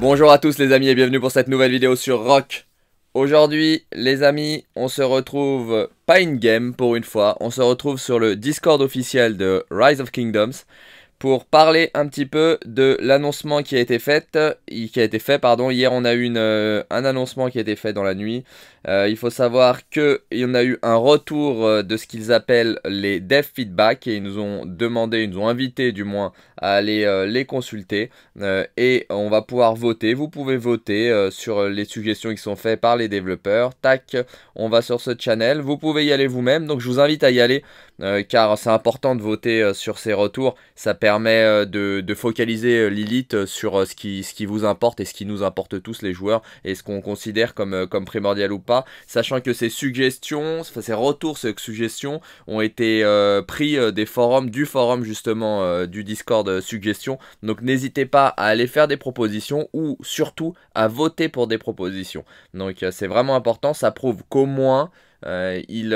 Bonjour à tous les amis et bienvenue pour cette nouvelle vidéo sur Rock. Aujourd'hui les amis, on se retrouve pas in game pour une fois, on se retrouve sur le Discord officiel de Rise of Kingdoms pour parler un petit peu de l'annoncement qui a été fait. Euh, qui a été fait pardon. Hier, on a eu euh, un annoncement qui a été fait dans la nuit. Euh, il faut savoir qu'il y en a eu un retour de ce qu'ils appellent les dev feedback et ils nous ont demandé, ils nous ont invité du moins à aller les consulter et on va pouvoir voter. Vous pouvez voter sur les suggestions qui sont faites par les développeurs. Tac, on va sur ce channel. Vous pouvez y aller vous-même. Donc je vous invite à y aller euh, car c'est important de voter euh, sur ces retours. Ça permet euh, de, focaliser Lilith sur ce qui, ce, qui, vous importe et ce qui nous importe tous les joueurs et ce qu'on considère comme, comme, primordial ou pas. Sachant que ces suggestions, ces retours, ces suggestions ont été pris des forums, du forum justement du Discord suggestions. Donc n'hésitez pas à aller faire des propositions ou surtout à voter pour des propositions. Donc c'est vraiment important, ça prouve qu'au moins il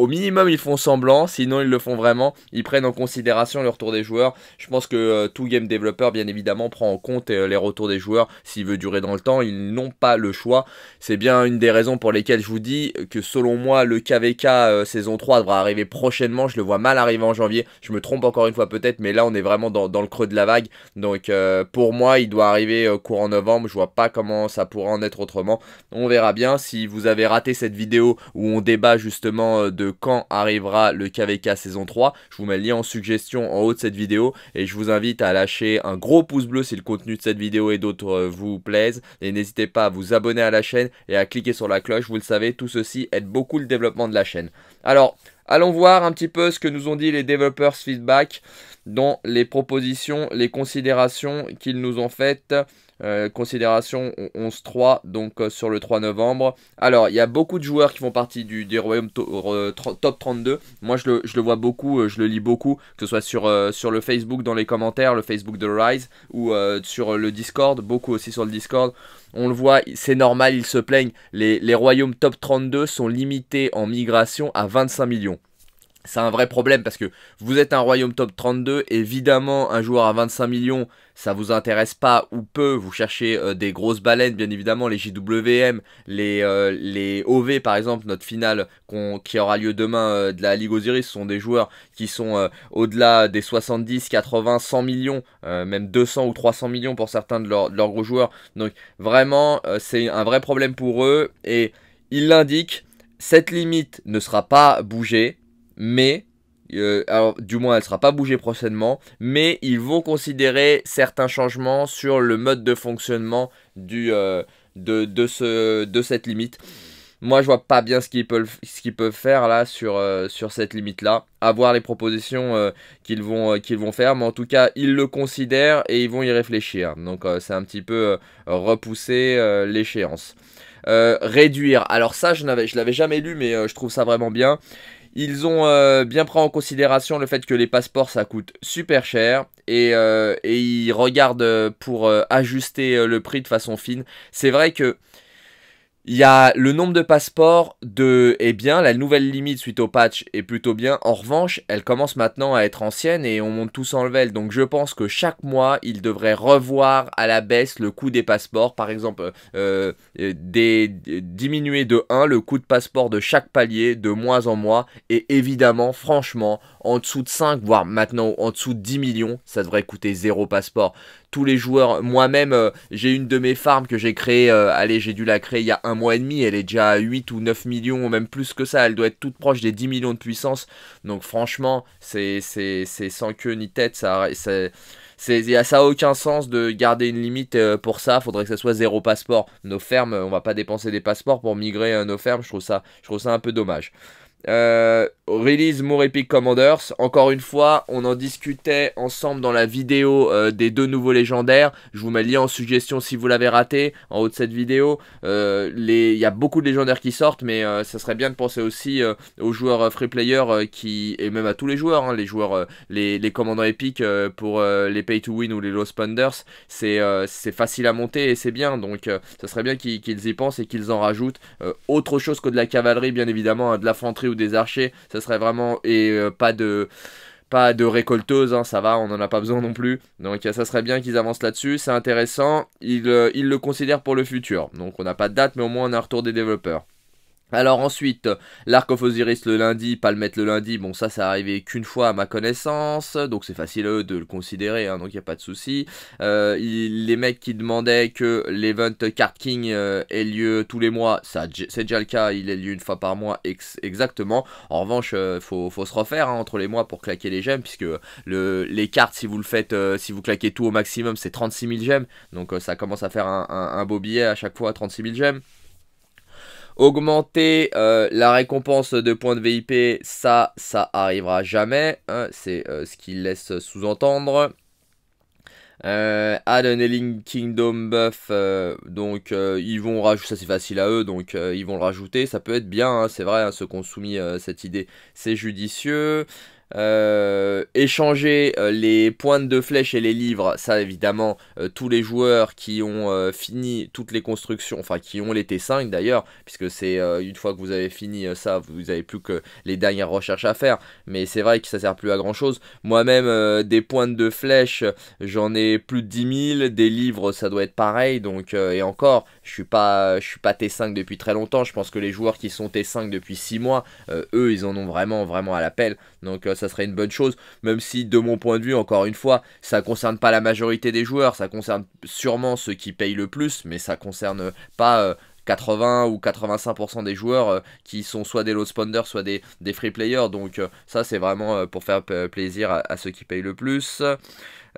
au minimum ils font semblant, sinon ils le font vraiment, ils prennent en considération le retour des joueurs. Je pense que euh, tout game développeur bien évidemment prend en compte euh, les retours des joueurs s'il veut durer dans le temps, ils n'ont pas le choix. C'est bien une des raisons pour lesquelles je vous dis que selon moi le KVK euh, saison 3 devra arriver prochainement, je le vois mal arriver en janvier. Je me trompe encore une fois peut-être, mais là on est vraiment dans, dans, le creux de la vague. Donc pour moi, il doit arriver courant novembre, je vois pas comment ça pourrait en être autrement. On verra bien si vous avez raté cette vidéo où on débat justement de quand arrivera le KVK saison 3. Je vous mets le lien en suggestion en haut de cette vidéo et je vous invite à lâcher un gros pouce bleu si le contenu de cette vidéo et d'autres euh, vous plaisent. Et n'hésitez pas à vous abonner à la chaîne et à cliquer sur la cloche. Vous le savez, tout ceci aide beaucoup le développement de la chaîne. Alors, Allons voir un petit peu ce que nous ont dit les developers feedback dans les propositions, les considérations qu'ils nous ont faites euh, considération 11-3, donc euh, sur le 3 novembre. Alors, il y a beaucoup de joueurs qui font partie du, des Royaume Top 32. Moi, je le, vois beaucoup, euh, je le lis beaucoup, que ce soit sur, sur le Facebook, dans les commentaires, le Facebook de Rise, ou sur le Discord, beaucoup aussi sur le Discord. On le voit, c'est normal, ils se plaignent. Les, les royaumes top 32 sont limités en migration à 25 millions c'est un vrai problème parce que vous êtes un royaume top 32, évidemment un joueur à 25 millions, ça vous intéresse pas ou peu, vous cherchez euh, des grosses baleines, bien évidemment les JWM, les, euh, les OV par exemple, notre finale qui aura lieu demain euh, de la Ligue Osiris, sont des joueurs qui sont au-delà des 70, 80, 100 millions, même 200 ou 300 millions pour certains de, leurs gros joueurs. Donc vraiment c'est un vrai problème pour eux et il l'indique, cette limite ne sera pas bougée mais euh, du moins elle ne sera pas bougée prochainement, mais ils vont considérer certains changements sur le mode de fonctionnement du, euh, de, de, ce, de cette limite. Moi, je vois pas bien ce qu'ils peuvent, qu'ils peuvent, faire là sur, euh, sur cette limite-là. À voir les propositions qu'ils vont, qu'ils vont faire. Mais en tout cas, ils le considèrent et ils vont y réfléchir. Donc, c'est un petit peu repousser l'échéance. réduire. Alors ça, je ne l'avais jamais lu, mais je trouve ça vraiment bien. Ils ont euh, bien pris en considération le fait que les passeports ça coûte super cher et, euh, et ils regardent pour euh, ajuster le prix de façon fine. C'est vrai que il y a le nombre de passeports de eh bien la nouvelle limite suite au patch est plutôt bien. En revanche, elle commence maintenant à être ancienne et on monte tous en level. Donc je pense que chaque mois, il devrait revoir à la baisse le coût des passeports. Par exemple, euh, euh, diminuer de 1 le coût de passeport de chaque palier de mois en mois. Et évidemment, franchement, en dessous de 5, voire maintenant en dessous de 10 millions, ça devrait coûter zéro passeport. Tous les joueurs, moi-même, euh, j'ai une de mes farms que j'ai créée, euh, allez, j'ai dû la créer il y a un mois et demi, elle est déjà à 8 ou 9 millions, ou même plus que ça, elle doit être toute proche des 10 millions de puissance. Donc franchement, c'est sans queue ni tête, ça... Ça n'a aucun sens de garder une limite euh, pour ça. Faudrait que ça soit zéro passeport. Nos fermes, on va pas dépenser des passeports pour migrer nos fermes. Je trouve ça, je trouve ça un peu dommage. Euh, release More Epic Commanders. Encore une fois, on en discutait ensemble dans la vidéo euh, des deux nouveaux légendaires. Je vous mets le lien en suggestion si vous l'avez raté en haut de cette vidéo. Euh, il y a beaucoup de légendaires qui sortent, mais ça serait bien de penser aussi aux joueurs free player qui, et même à tous les joueurs, hein, les joueurs, les, commandants épiques pour les pay to win ou les low spenders. C'est facile à monter et c'est bien. Donc, ça serait bien qu'ils y pensent et qu'ils en rajoutent. autre chose que de la cavalerie, bien évidemment, hein, De la l'infanterie des archers, ça serait vraiment et euh, pas de pas de récolteuse, hein, ça va, on n'en a pas besoin non plus. Donc ça serait bien qu'ils avancent là-dessus, c'est intéressant. Ils, euh, ils, le considèrent pour le futur. Donc on n'a pas de date, mais au moins on a un retour des développeurs. Alors ensuite, l'arc of Osiris le lundi, Palmette le lundi, bon ça ça arrivé qu'une fois à ma connaissance, donc c'est facile de le considérer, hein, donc il n'y a pas de souci. Euh, les mecs qui demandaient que l'event Card King euh, ait lieu tous les mois, ça c'est déjà le cas, il est lieu une fois par mois exactement. En revanche, euh, faut, faut, se refaire hein, entre les mois pour claquer les gemmes, puisque les cartes, si vous le faites, si vous claquez tout au maximum, c'est 36 000 gemmes, donc ça commence à faire un, un beau billet à chaque fois, 36 000 gemmes. Augmenter euh, la récompense de points de VIP, ça, ça arrivera jamais. Hein, c'est euh, ce qu'il laisse sous-entendre. Euh, add an Elling Kingdom buff, donc ils vont rajouter, ça c'est facile à eux, donc ils vont le rajouter, ça peut être bien, hein, c'est vrai, hein, ceux ce ont soumis cette idée, c'est judicieux. Euh, échanger euh, les pointes de flèche et les livres, ça évidemment, euh, tous les joueurs qui ont fini toutes les constructions, enfin qui ont les T5 d'ailleurs, puisque c'est une fois que vous avez fini ça, vous n'avez plus que les dernières recherches à faire, mais c'est vrai que ça sert plus à grand chose. Moi-même, des pointes de flèche, j'en ai plus de 10 000, des livres, ça doit être pareil, donc, et encore, je suis pas je suis pas T5 depuis très longtemps, je pense que les joueurs qui sont T5 depuis 6 mois, euh, eux ils en ont vraiment vraiment à l'appel. Donc euh, ça serait une bonne chose même si de mon point de vue encore une fois, ça concerne pas la majorité des joueurs, ça concerne sûrement ceux qui payent le plus mais ça concerne pas 80 euh, ou 85% des joueurs qui sont soit des low spawners, soit des, free players. Donc ça c'est vraiment pour faire plaisir à, ceux qui payent le plus.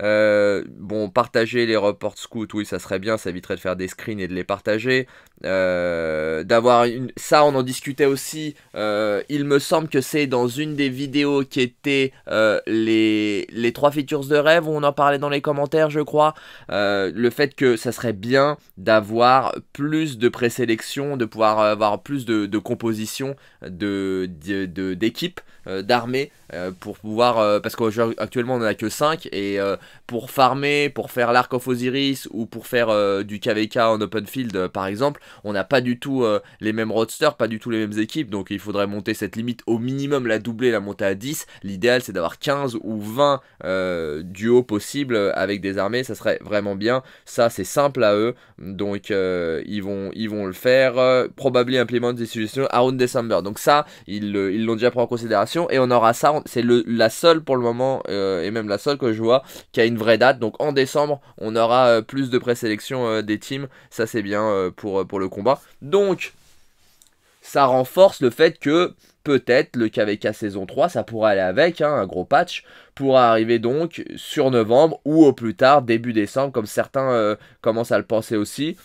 Euh, bon, partager les reports scouts, oui, ça serait bien, ça éviterait de faire des screens et de les partager. Euh, d'avoir Ça, on en discutait aussi. Euh, il me semble que c'est dans une des vidéos qui était les... les trois features de rêve, où on en parlait dans les commentaires, je crois. le fait que ça serait bien d'avoir plus de présélection, de pouvoir avoir plus de, de composition d'équipes, de, d'armées euh, pour pouvoir, euh, parce qu'actuellement on en a que 5, et euh, pour farmer, pour faire l'Arc of Osiris ou pour faire du KVK en open field par exemple, on n'a pas du tout les mêmes roadsters, pas du tout les mêmes équipes, donc il faudrait monter cette limite au minimum, la doubler, la monter à 10. L'idéal c'est d'avoir 15 ou 20 duos possibles avec des armées, ça serait vraiment bien. Ça c'est simple à eux, donc ils, vont, ils vont le faire. probablement implémenter des suggestions around December. Donc ça, ils l'ont déjà pris en considération et on aura ça c'est la seule pour le moment, euh, et même la seule que je vois, qui a une vraie date. Donc en décembre, on aura euh, plus de présélection euh, des teams. Ça, c'est bien pour, pour le combat. Donc, ça renforce le fait que peut-être le KVK saison 3, ça pourra aller avec, hein, un gros patch, pourra arriver donc sur novembre ou au plus tard début décembre, comme certains commencent à le penser aussi.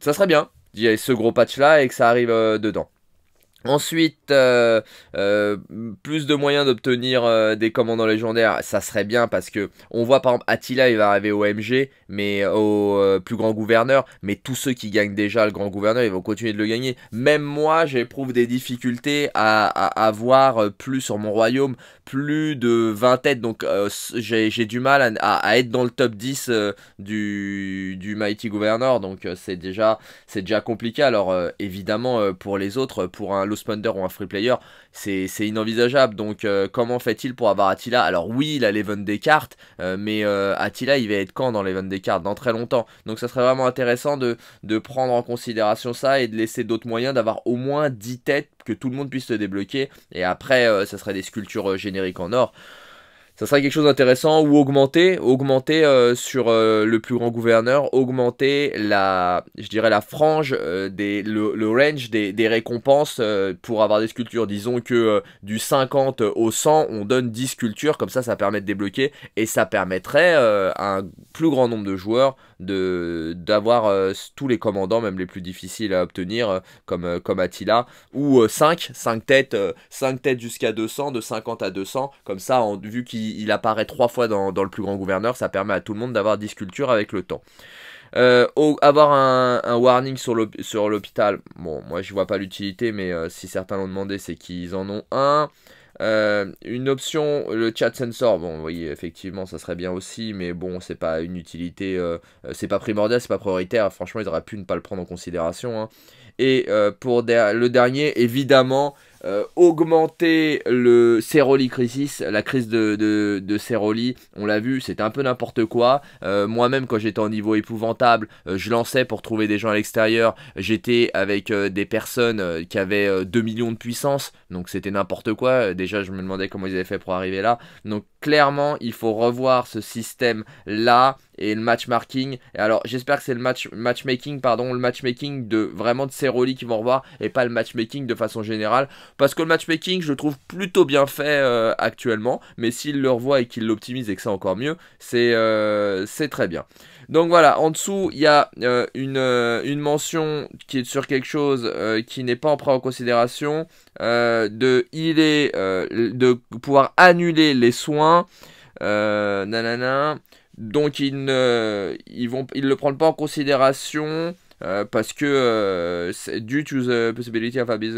Ça serait bien, d'y ce gros patch là et que ça arrive dedans. Ensuite, euh, euh, plus de moyens d'obtenir euh, des commandants légendaires, ça serait bien parce que on voit par exemple Attila, il va arriver au MG, mais au plus grand gouverneur, mais tous ceux qui gagnent déjà le grand gouverneur, ils vont continuer de le gagner. Même moi, j'éprouve des difficultés à avoir plus sur mon royaume plus de 20 têtes, donc euh, j'ai du mal à, être dans le top 10 euh, du, du, Mighty Governor, donc euh, c'est déjà, déjà compliqué. Alors évidemment, pour les autres, pour un low sponder ou un Free Player, c'est inenvisageable. Donc euh, comment fait-il pour avoir Attila Alors oui, il a l'Even des cartes, euh, mais euh, Attila, il va être quand dans l'Even des cartes Dans très longtemps. Donc ça serait vraiment intéressant de, de prendre en considération ça et de laisser d'autres moyens d'avoir au moins 10 têtes que tout le monde puisse se débloquer. Et après, ça serait des sculptures génériques en or ça serait quelque chose d'intéressant ou augmenter, augmenter euh, sur euh, le plus grand gouverneur, augmenter la, je dirais la frange euh, des, le, range des, des récompenses pour avoir des sculptures. Disons que du 50 au 100, on donne 10 sculptures, comme ça, ça permet de débloquer et ça permettrait à un plus grand nombre de joueurs d'avoir euh, tous les commandants, même les plus difficiles à obtenir, euh, comme, euh, comme Attila, ou 5, 5 têtes, 5 têtes jusqu'à 200, de 50 à 200, comme ça, en, vu qu'il apparaît 3 fois dans, le plus grand gouverneur, ça permet à tout le monde d'avoir 10 sculptures avec le temps. avoir un, warning sur l'hôpital, bon, moi je vois pas l'utilité, mais si certains l'ont demandé, c'est qu'ils en ont un. Euh, une option, le chat sensor, bon voyez effectivement ça serait bien aussi, mais bon c'est pas une utilité, euh, euh, c'est pas primordial, c'est pas prioritaire, franchement il auraient pu ne pas le prendre en considération. Hein. Et pour le dernier, évidemment euh, augmenter le Ceroli crisis, la crise de, de, on l'a vu, c'était un peu n'importe quoi. Euh, moi-même, quand j'étais en niveau épouvantable, euh, je lançais pour trouver des gens à l'extérieur. J'étais avec des personnes qui avaient 2 millions de puissance, donc c'était n'importe quoi. Déjà, je me demandais comment ils avaient fait pour arriver là. Donc clairement, il faut revoir ce système-là et le matchmaking. Et alors, j'espère que c'est le match matchmaking, pardon, le matchmaking de vraiment de Ceroli qui vont revoir et pas le matchmaking de façon générale. Parce que le matchmaking, je le trouve plutôt bien fait euh, actuellement. Mais s'il le revoit et qu'il l'optimise et que c'est encore mieux, c'est euh, très bien. Donc voilà, en dessous, il y a euh, une, mention qui est sur quelque chose qui n'est pas en en considération. de il est de pouvoir annuler les soins. nanana. Donc ils ne ils vont, ils le prennent pas en considération euh, parce que euh, c'est due to the possibility of abuse.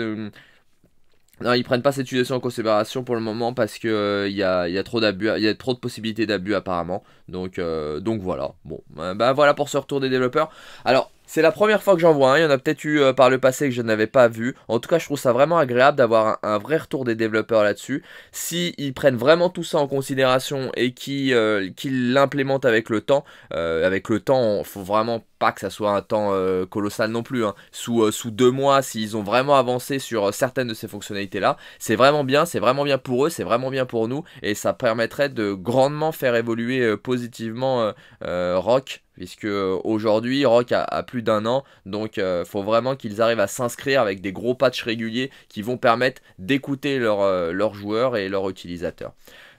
Non, ils prennent pas cette situation en considération pour le moment parce que euh, il y, a, y, a trop d'abus, il y a trop de possibilités d'abus apparemment. Donc, donc voilà. Bon, ben voilà pour ce retour des développeurs. Alors, c'est la première fois que j'en vois un, il y en a peut-être eu euh, par le passé que je n'avais pas vu. En tout cas, je trouve ça vraiment agréable d'avoir un, vrai retour des développeurs là-dessus. S'ils prennent vraiment tout ça en considération et qu'ils euh, l'implémentent avec le temps, euh, avec le temps, il faut vraiment pas que ça soit un temps colossal non plus. Hein. Sous, sous deux mois, s'ils ont vraiment avancé sur certaines de ces fonctionnalités-là, c'est vraiment bien, c'est vraiment bien pour eux, c'est vraiment bien pour nous, et ça permettrait de grandement faire évoluer positivement Rock Puisque euh, aujourd'hui, Rock a, plus d'un an, donc il euh, faut vraiment qu'ils arrivent à s'inscrire avec des gros patchs réguliers qui vont permettre d'écouter leurs euh, joueurs et leurs utilisateurs.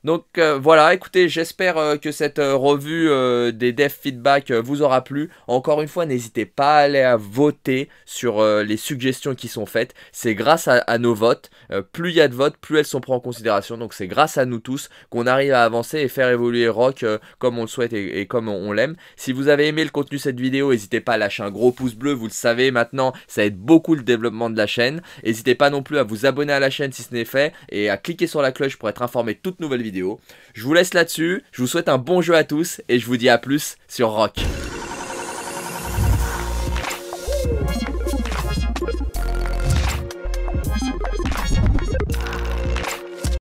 Donc euh, voilà, écoutez, j'espère euh, que cette euh, revue des dev feedback vous aura plu. Encore une fois, n'hésitez pas à aller voter sur les suggestions qui sont faites. C'est grâce à, nos votes. plus il y a de votes, plus elles sont prises en considération. Donc c'est grâce à nous tous qu'on arrive à avancer et faire évoluer Rock comme on le souhaite et, comme on, on l'aime. Si vous avez aimé le contenu de cette vidéo, n'hésitez pas à lâcher un gros pouce bleu. Vous le savez maintenant, ça aide beaucoup le développement de la chaîne. N'hésitez pas non plus à vous abonner à la chaîne si ce n'est fait et à cliquer sur la cloche pour être informé de toutes nouvelles vidéos je vous laisse là-dessus, je vous souhaite un bon jeu à tous et je vous dis à plus sur Rock.